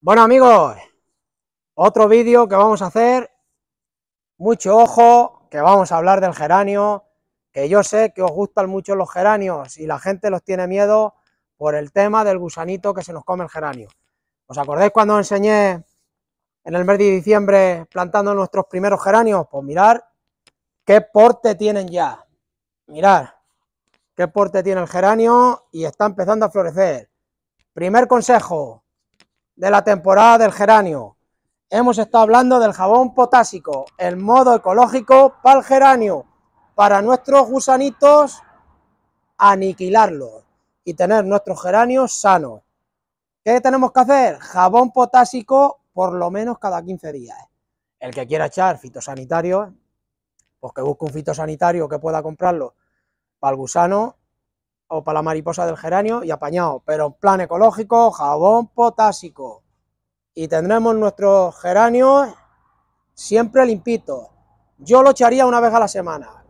Bueno amigos, otro vídeo que vamos a hacer, mucho ojo, que vamos a hablar del geranio, que yo sé que os gustan mucho los geranios y la gente los tiene miedo por el tema del gusanito que se nos come el geranio. ¿Os acordáis cuando os enseñé en el mes de diciembre plantando nuestros primeros geranios? Pues mirar qué porte tienen ya, mirar qué porte tiene el geranio y está empezando a florecer. Primer consejo, de la temporada del geranio. Hemos estado hablando del jabón potásico, el modo ecológico para el geranio, para nuestros gusanitos aniquilarlos y tener nuestros geranios sanos. ¿Qué tenemos que hacer? Jabón potásico por lo menos cada 15 días. El que quiera echar fitosanitarios, pues que busque un fitosanitario que pueda comprarlo para el gusano o para la mariposa del geranio y apañado, pero en plan ecológico, jabón potásico. Y tendremos nuestros geranios siempre limpitos. Yo lo echaría una vez a la semana.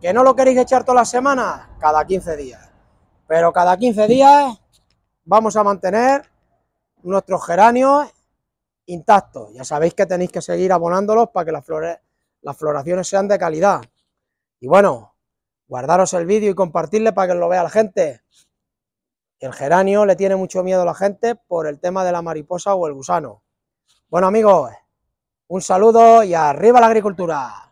¿Que no lo queréis echar todas las semanas? Cada 15 días. Pero cada 15 días vamos a mantener nuestros geranios intactos. Ya sabéis que tenéis que seguir abonándolos para que las, flores, las floraciones sean de calidad. Y bueno, guardaros el vídeo y compartirle para que lo vea la gente. el geranio le tiene mucho miedo a la gente por el tema de la mariposa o el gusano. Bueno amigos, un saludo y arriba la agricultura.